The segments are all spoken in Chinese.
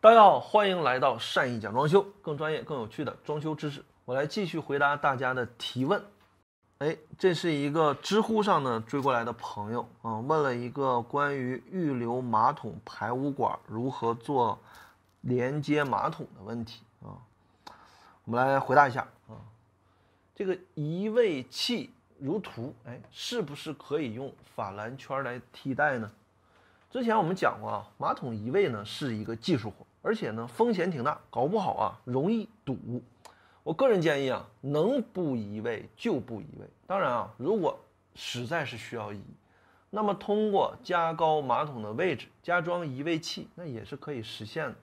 大家好，欢迎来到善意讲装修，更专业、更有趣的装修知识。我来继续回答大家的提问。哎，这是一个知乎上呢追过来的朋友，啊，问了一个关于预留马桶排污管如何做连接马桶的问题啊。我们来回答一下啊。这个移位器如图，哎，是不是可以用法兰圈来替代呢？之前我们讲过啊，马桶移位呢是一个技术活。而且呢，风险挺大，搞不好啊，容易堵。我个人建议啊，能不移位就不移位。当然啊，如果实在是需要移，那么通过加高马桶的位置，加装移位器，那也是可以实现的。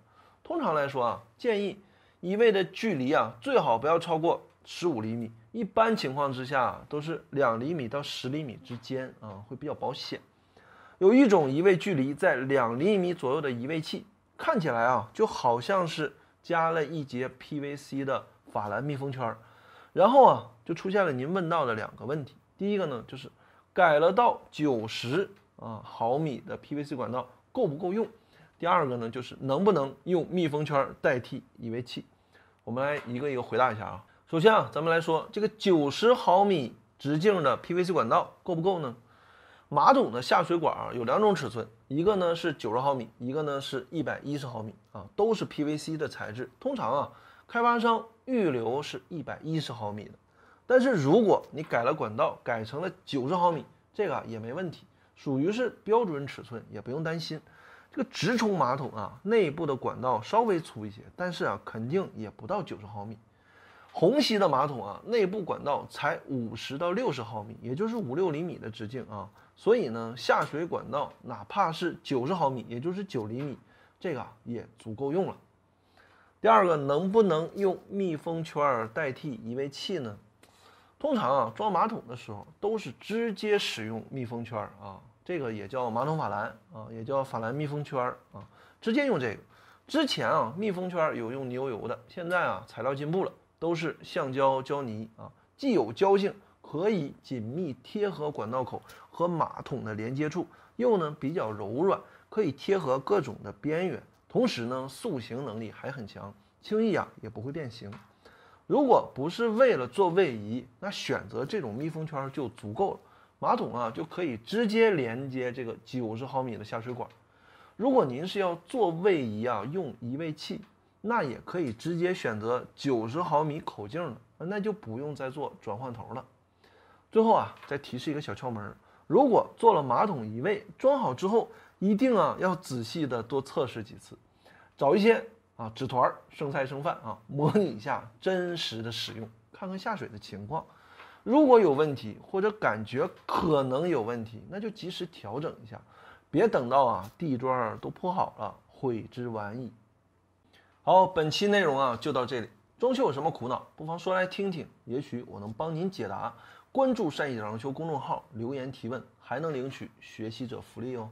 通常来说啊，建议移位的距离啊，最好不要超过十五厘米。一般情况之下都是两厘米到十厘米之间啊，会比较保险。有一种移位距离在两厘米左右的移位器。看起来啊，就好像是加了一节 PVC 的法兰密封圈儿，然后啊，就出现了您问到的两个问题。第一个呢，就是改了到九十啊毫米的 PVC 管道够不够用？第二个呢，就是能不能用密封圈儿代替移位器？我们来一个一个回答一下啊。首先啊，咱们来说这个九十毫米直径的 PVC 管道够不够呢？马桶的下水管有两种尺寸，一个呢是九十毫米，一个呢是一百一十毫米啊，都是 PVC 的材质。通常啊，开发商预留是一百一十毫米的，但是如果你改了管道，改成了九十毫米，这个也没问题，属于是标准尺寸，也不用担心。这个直冲马桶啊，内部的管道稍微粗一些，但是啊肯定也不到九十毫米。虹吸的马桶啊，内部管道才五十到六十毫米，也就是五六厘米的直径啊，所以呢，下水管道哪怕是九十毫米，也就是九厘米，这个也足够用了。第二个，能不能用密封圈代替移位器呢？通常啊，装马桶的时候都是直接使用密封圈啊，这个也叫马桶法兰啊，也叫法兰密封圈啊，直接用这个。之前啊，密封圈有用牛油的，现在啊，材料进步了。都是橡胶胶泥啊，既有胶性，可以紧密贴合管道口和马桶的连接处，又呢比较柔软，可以贴合各种的边缘，同时呢塑形能力还很强，轻易啊也不会变形。如果不是为了做位移，那选择这种密封圈就足够了，马桶啊就可以直接连接这个九十毫米的下水管。如果您是要做位移啊，用移位器。那也可以直接选择九十毫米口径的，那就不用再做转换头了。最后啊，再提示一个小窍门：如果做了马桶移位，装好之后，一定啊要仔细的多测试几次，找一些啊纸团、生菜、生饭啊，模拟一下真实的使用，看看下水的情况。如果有问题或者感觉可能有问题，那就及时调整一下，别等到啊地砖都铺好了，悔之晚矣。好，本期内容啊就到这里。装修有什么苦恼，不妨说来听听，也许我能帮您解答。关注“善意装修”公众号，留言提问，还能领取学习者福利哦。